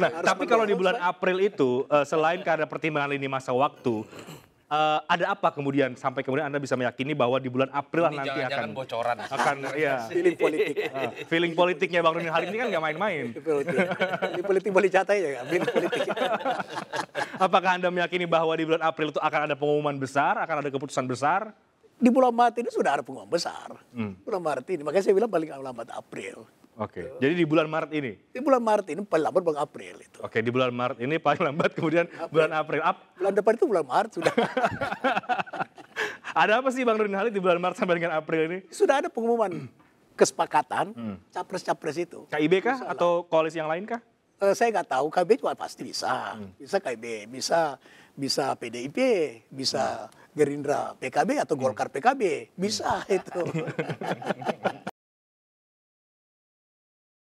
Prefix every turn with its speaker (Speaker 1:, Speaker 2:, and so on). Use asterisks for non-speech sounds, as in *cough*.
Speaker 1: nah, Harus tapi kalau di bulan April itu uh, selain karena pertimbangan ini masa waktu, uh, ada apa kemudian sampai kemudian Anda bisa meyakini bahwa di bulan April lah nanti akan
Speaker 2: bocoran akan ya *laughs* feeling politik. Uh,
Speaker 1: *laughs* feeling politiknya Bang Rini hari ini kan nggak main-main. Feeling politik boleh catai ya, feeling politik. *laughs* Apakah Anda meyakini bahwa di bulan April itu akan ada pengumuman besar, akan ada keputusan besar? Di bulan Maret
Speaker 3: ini sudah ada pengumuman besar. Hmm. Bulan Maret ini, makanya saya bilang paling lambat April.
Speaker 1: Oke. Okay. Jadi di bulan Maret ini.
Speaker 3: Di bulan Maret ini paling lambat bulan
Speaker 1: April itu. Oke, di bulan Maret ini paling lambat kemudian April. bulan April. Ap bulan depan itu bulan Maret sudah. *laughs* ada apa sih Bang Nurdin Halid di bulan Maret sampai dengan April ini? Sudah ada pengumuman kesepakatan hmm. capres-capres hmm. itu. KIB kah Misalnya. atau koalisi yang lain kah?
Speaker 3: Uh, saya nggak tahu KIB cuma pasti bisa. Hmm. Bisa KIB, bisa bisa PDIP,
Speaker 1: bisa hmm. Gerindra PKB atau Golkar PKB. Bisa hmm. itu. *laughs*